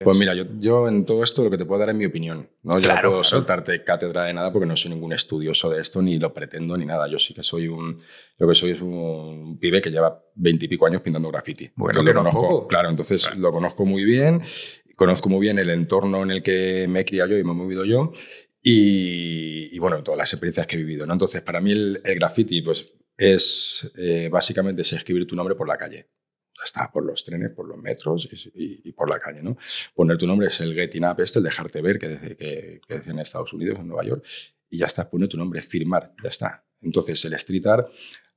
Pues mira, yo, yo, en todo esto lo que te puedo dar es mi opinión. No, yo no puedo soltarte cátedra de nada porque no soy ningún estudioso de esto, ni lo pretendo, ni nada. Yo sí que soy un. Lo que soy es un pibe que lleva veintipico años pintando graffiti. Bueno, lo conozco. Claro, entonces lo conozco muy bien. Conozco muy bien el entorno en el que me he criado yo y me he movido yo. Y, bueno, todas las experiencias que he vivido. Entonces, para mí el, graffiti, pues es eh, básicamente es escribir tu nombre por la calle está por los trenes, por los metros y, por la calle. ¿no? Poner tu nombre es el Getting Up, este, el dejarte ver, que, desde, que, que en Estados Unidos, en Nueva York, y ya está, pone tu nombre, firmar, ya está. Entonces, el street art,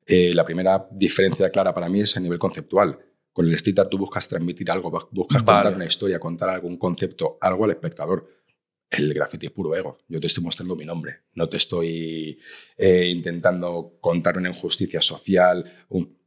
eh, la primera diferencia clara para mí es a nivel conceptual. Con el street art tú buscas transmitir algo, buscas contar una historia, contar algún concepto, algo al espectador el graffiti es puro ego. Yo te estoy mostrando mi nombre. No te estoy eh, intentando contar una injusticia social. Un,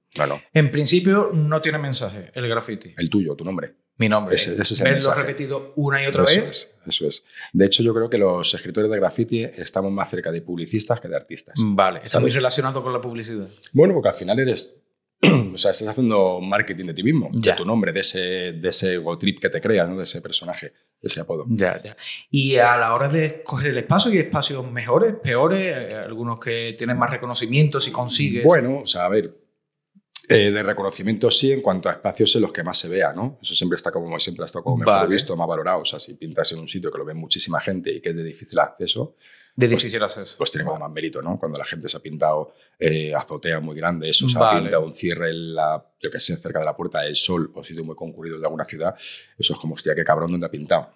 en principio no tiene mensaje el graffiti. El tuyo, tu nombre. Mi nombre. Ese, ese es el Verlo repetido una y otra vez. eso es. De hecho, yo creo que los escritores de graffiti estamos más cerca de publicistas que de artistas. Mm, vale, está muy relacionado con la publicidad. Bueno, porque al final eres o sea, estás haciendo marketing de ti mismo, de tu nombre, de ese, de ese trip que te creas, ¿no? de ese personaje, de ese apodo. Ya, ya. Y a la hora de escoger el espacio, y espacios mejores, peores? Eh, ¿Algunos que tienen más reconocimiento si consigues? Bueno, o sea, a ver, eh, de reconocimiento sí, en cuanto a espacios en los que más se vea, ¿no? Eso siempre está como siempre ha estado como mejor visto, más valorado. O sea, si pintas en un sitio que lo ve muchísima gente y que es de difícil acceso, de pues difícil pues, acceso. Pues tiene como más mérito, ¿no? Cuando la gente se ha pintado eh, azotea muy grande, eso se ha pintado un cierre la, yo que sé, cerca de la puerta del sol o sitio muy concurrido de alguna ciudad, eso es como, hostia, qué cabrón donde ha pintado.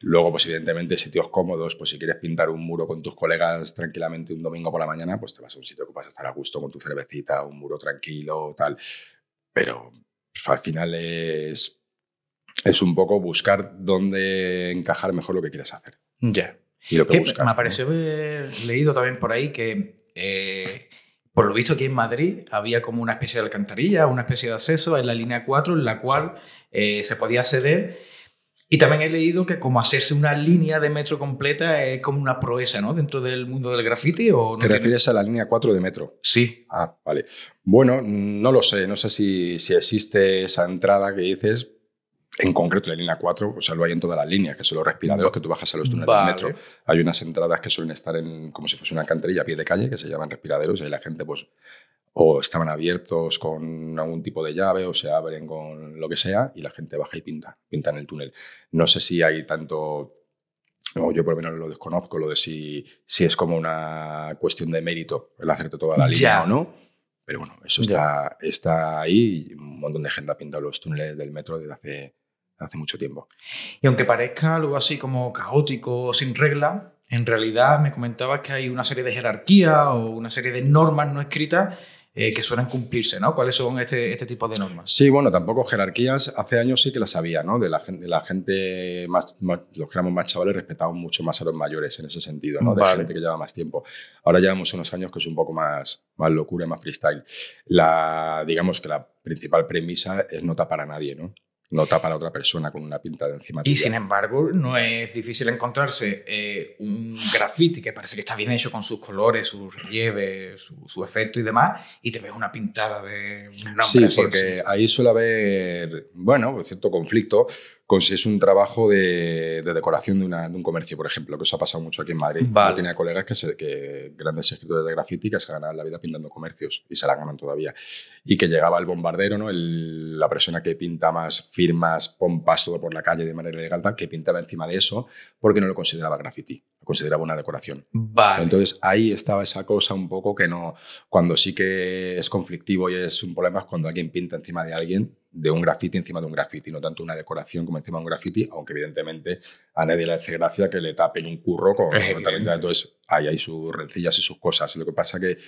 Luego, pues evidentemente, sitios cómodos, pues si quieres pintar un muro con tus colegas tranquilamente un domingo por la mañana, pues te vas a un sitio que vas a estar a gusto con tu cervecita, un muro tranquilo, tal pero pues, al final es, es un poco buscar dónde encajar mejor lo que quieres hacer. Ya. Y lo que buscas, Me pareció haber leído también por ahí que, eh, por lo visto, aquí en Madrid había como una especie de alcantarilla, una especie de acceso en la línea 4 en la cual eh, se podía acceder y también he leído que como hacerse una línea de metro completa es como una proeza, ¿no? Dentro del mundo del graffiti o... ¿Te refieres a la línea 4 de metro? Sí. Ah, vale. Bueno, no lo sé, no sé si, si existe esa entrada que dices, en concreto la línea 4, o sea, lo hay en todas las líneas, que son los respiradores que tú bajas a los túneles del metro. Hay unas entradas que suelen estar en, como si fuese una canterilla a pie de calle, que se llaman respiraderos, y ahí la gente pues o estaban abiertos con algún tipo de llave o se abren con lo que sea y la gente baja y pinta, pinta en el túnel. No sé si hay tanto o yo por lo menos lo desconozco, lo de si, si es como una cuestión de mérito el hacerte toda la línea o no. Pero bueno, eso está, está ahí. Un montón de gente ha pintado los túneles del metro desde hace hace mucho tiempo. Y aunque parezca algo así como caótico o sin regla, en realidad me comentabas que hay una serie de jerarquías o una serie de normas no escritas eh, que suelen cumplirse, ¿no? ¿Cuáles son este, este, tipo de normas? Sí, bueno, tampoco jerarquías. Hace años sí que las había, ¿no? De la gente, más, los que éramos más chavales respetábamos mucho más a los mayores en ese sentido, ¿no? De gente que lleva más tiempo. Ahora llevamos unos años que es un poco más, más locura, más freestyle. La, digamos que la principal premisa es nota para nadie, ¿no? no tapa a otra persona con una pinta de encima. Y sin embargo, no es difícil encontrarse eh, un graffiti que parece que está bien hecho con sus colores, sus relieves, su, efecto y demás, y te ves una pintada de un Sí, porque ahí suele haber, bueno, cierto conflicto si es un trabajo de, decoración de, un comercio, por ejemplo, que os ha pasado mucho aquí en Madrid. Yo tenía colegas que, que grandes escritores de graffiti que se ganaban la vida pintando comercios y se la ganan todavía. Y que llegaba el bombardero, ¿no? la persona que pinta más firmas, pompas todo por la calle de manera ilegal, que pintaba encima de eso porque no lo consideraba graffiti consideraba una decoración. Entonces ahí estaba esa cosa un poco que no. Cuando sí que es conflictivo y es un problema es cuando alguien pinta encima de alguien, de un graffiti encima de un graffiti, no tanto una decoración como encima de un graffiti, aunque evidentemente a nadie le hace gracia que le tapen un curro con. Entonces ahí hay sus rencillas y sus cosas. Lo que pasa que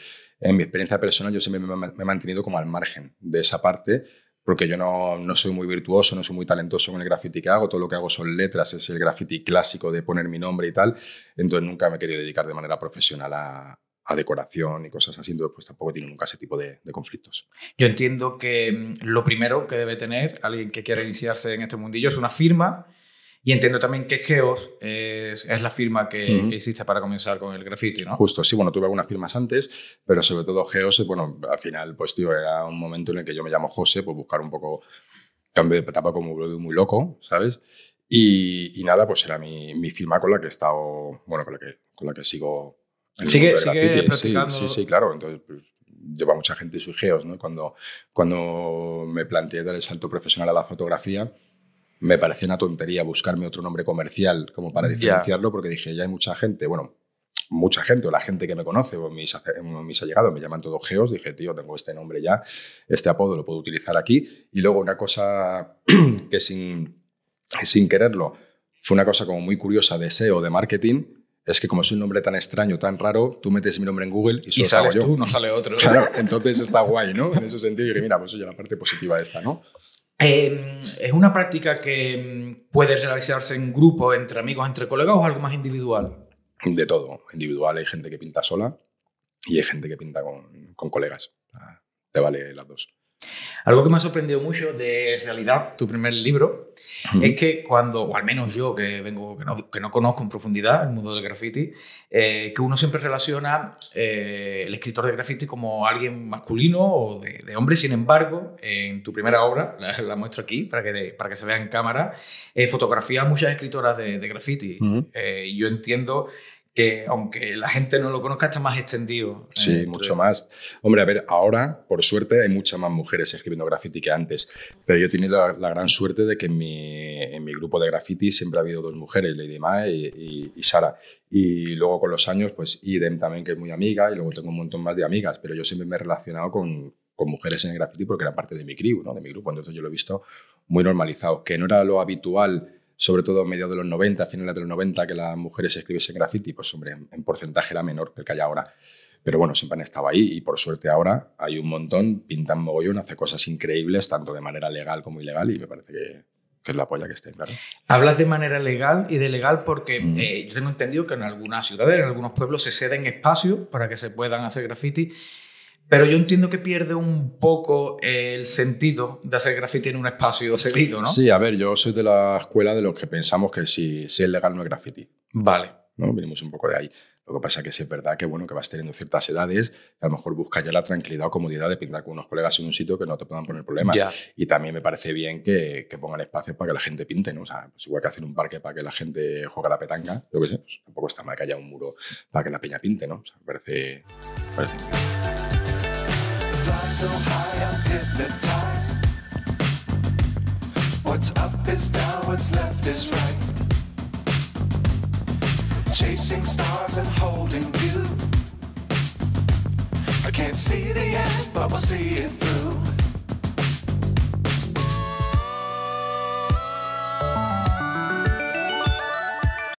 en mi experiencia personal yo siempre me he mantenido como al margen de esa parte porque yo no, no, soy muy virtuoso, no soy muy talentoso con el graffiti que hago, todo lo que hago son letras, es el graffiti clásico de poner mi nombre y tal, entonces nunca me he querido dedicar de manera profesional a, decoración y cosas así, entonces pues tampoco tiene nunca ese tipo de, de, conflictos. Yo entiendo que mm, lo primero que debe tener alguien que quiera iniciarse en este mundillo es una firma y entiendo también que Geos es, la firma que, hiciste para comenzar con el graffiti, ¿no? Justo, sí, bueno, tuve algunas firmas antes, pero sobre todo Geos, eh, bueno, al final, pues tío, era un momento en el que yo me llamo José, pues buscar un poco cambio de etapa como muy loco, ¿sabes? Y, nada, pues era mi, mi firma con la que he estado, bueno, con la que, con la que sigo. En sigue, el sigue Sí, sí, claro. Entonces, pues, lleva mucha gente y sus geos, ¿no? Cuando, cuando me planteé dar el salto profesional a la fotografía, me pareció una tontería buscarme otro nombre comercial como para diferenciarlo, porque dije, ya hay mucha gente, bueno, mucha gente, o la gente que me conoce, o mis, mis allegados, me llaman todos geos, dije, tío, tengo este nombre ya, este apodo lo puedo utilizar aquí. Y luego una cosa que sin, sin quererlo, fue una cosa como muy curiosa de SEO, de marketing, es que como es un nombre tan extraño, tan raro, tú metes mi nombre en Google y solo y yo. tú, no sale otro. Claro, entonces está guay, ¿no? En ese sentido, dije, mira, pues ya la parte positiva esta, ¿no? Em, es una práctica que em, puede realizarse en grupo, entre amigos, entre colegas o algo más individual. De todo, individual. Hay gente que pinta sola y hay gente que pinta con, con colegas. Te vale las dos. Algo que me ha sorprendido mucho de realidad tu primer libro es que cuando, o al menos yo que vengo que no, conozco en profundidad el mundo del graffiti, eh, que uno siempre relaciona eh, el escritor de graffiti como alguien masculino o de, hombre. Sin embargo, en tu primera obra, la, muestro aquí para que, para que se vea en cámara, eh, fotografía a muchas escritoras de, graffiti. yo entiendo que aunque la gente no lo conozca, está más extendido. Sí, mucho más. Hombre, a ver, ahora, por suerte, hay muchas más mujeres escribiendo graffiti que antes, pero yo he tenido la, gran suerte de que en mi, en mi, grupo de graffiti siempre ha habido dos mujeres, Lady Mae y, y, Sara. Y luego con los años, pues Idem también, que es muy amiga, y luego tengo un montón más de amigas, pero yo siempre me he relacionado con, con mujeres en el graffiti porque era parte de mi crew, ¿no? de mi grupo, entonces yo lo he visto muy normalizado, que no era lo habitual sobre todo a mediados de los 90, finales de los 90, que las mujeres escribiesen graffiti, pues hombre, en, porcentaje era menor que el que hay ahora. Pero bueno, siempre han estado ahí y por suerte ahora hay un montón, pintan mogollón, hace cosas increíbles, tanto de manera legal como ilegal, y me parece que, es la polla que esté, claro. Hablas de manera legal y de legal porque mm. eh, yo tengo entendido que en algunas ciudades, en algunos pueblos, se ceden espacios para que se puedan hacer graffiti. Pero yo entiendo que pierde un poco el sentido de hacer graffiti en un espacio cedido, ¿no? Sí, a ver, yo soy de la escuela de los que pensamos que si, es legal no es graffiti. Vale. ¿no? Venimos un poco de ahí. Lo que pasa es que es verdad que, bueno, que vas teniendo ciertas edades, a lo mejor buscas ya la tranquilidad o comodidad de pintar con unos colegas en un sitio que no te puedan poner problemas. Y también me parece bien que, pongan espacios para que la gente pinte, ¿no? O sea, pues igual que hacer un parque para que la gente juegue a la petanga, yo qué sé, pues tampoco está mal que haya un muro para que la peña pinte, ¿no? O sea, me parece... fly so high, I'm hypnotized. What's up is down, what's left is right. Chasing stars and holding you. I can't see the end, but we'll see it through.